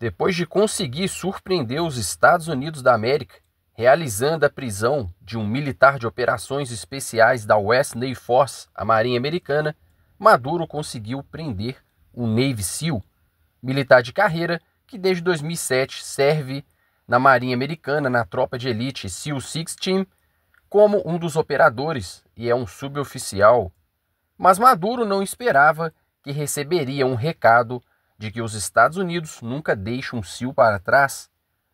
depois de conseguir surpreender os Estados Unidos da América, realizando a prisão de um militar de operações especiais da West Navy Force, a Marinha Americana, Maduro conseguiu prender um Navy SEAL, militar de carreira que desde 2007 serve na Marinha Americana, na tropa de elite SEAL Six Team, como um dos operadores e é um suboficial. Mas Maduro não esperava que receberia um recado de que os Estados Unidos nunca deixam um Sil para trás.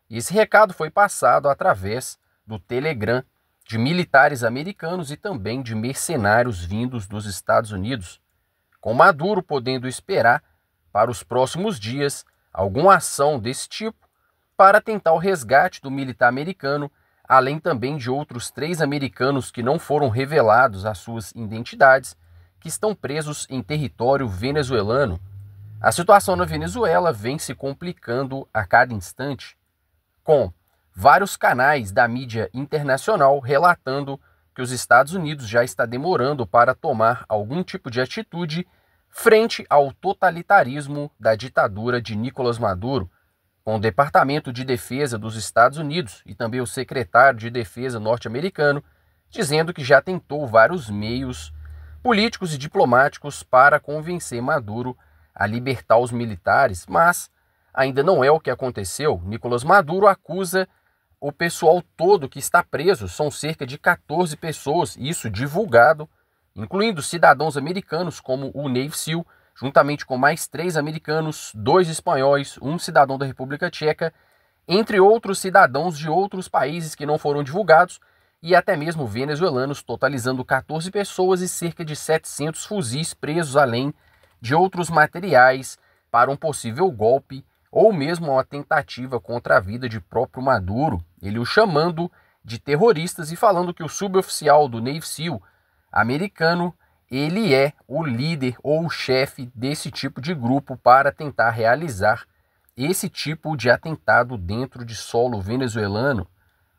Esse recado foi passado através do Telegram de militares americanos e também de mercenários vindos dos Estados Unidos, com Maduro podendo esperar para os próximos dias alguma ação desse tipo para tentar o resgate do militar americano, além também de outros três americanos que não foram revelados as suas identidades, que estão presos em território venezuelano. A situação na Venezuela vem se complicando a cada instante, com vários canais da mídia internacional relatando que os Estados Unidos já está demorando para tomar algum tipo de atitude frente ao totalitarismo da ditadura de Nicolás Maduro, com o Departamento de Defesa dos Estados Unidos e também o secretário de Defesa norte-americano dizendo que já tentou vários meios políticos e diplomáticos para convencer Maduro a libertar os militares, mas ainda não é o que aconteceu. Nicolás Maduro acusa o pessoal todo que está preso, são cerca de 14 pessoas, isso divulgado, incluindo cidadãos americanos como o Navy Seal, juntamente com mais três americanos, dois espanhóis, um cidadão da República Tcheca, entre outros cidadãos de outros países que não foram divulgados, e até mesmo venezuelanos, totalizando 14 pessoas e cerca de 700 fuzis presos, além de de outros materiais para um possível golpe ou mesmo uma tentativa contra a vida de próprio Maduro, ele o chamando de terroristas e falando que o suboficial do Navy SEAL americano, ele é o líder ou o chefe desse tipo de grupo para tentar realizar esse tipo de atentado dentro de solo venezuelano.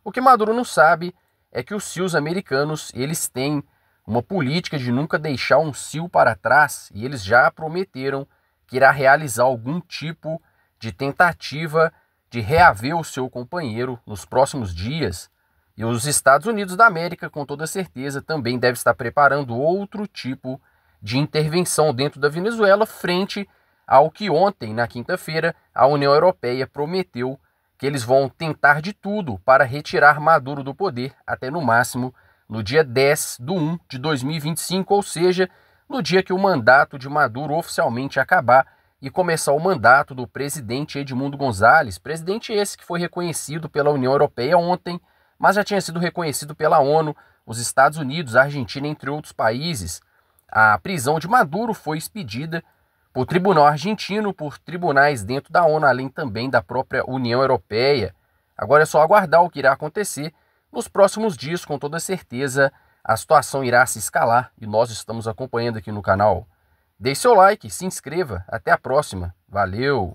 O que Maduro não sabe é que os SEALs americanos, eles têm uma política de nunca deixar um cio para trás e eles já prometeram que irá realizar algum tipo de tentativa de reaver o seu companheiro nos próximos dias. E os Estados Unidos da América, com toda certeza, também deve estar preparando outro tipo de intervenção dentro da Venezuela frente ao que ontem, na quinta-feira, a União Europeia prometeu que eles vão tentar de tudo para retirar Maduro do poder até no máximo no dia 10 de 1 de 2025, ou seja, no dia que o mandato de Maduro oficialmente acabar e começar o mandato do presidente Edmundo Gonzalez, presidente esse que foi reconhecido pela União Europeia ontem, mas já tinha sido reconhecido pela ONU, os Estados Unidos, a Argentina, entre outros países. A prisão de Maduro foi expedida por tribunal argentino, por tribunais dentro da ONU, além também da própria União Europeia. Agora é só aguardar o que irá acontecer nos próximos dias, com toda certeza, a situação irá se escalar e nós estamos acompanhando aqui no canal. Deixe seu like, se inscreva. Até a próxima. Valeu!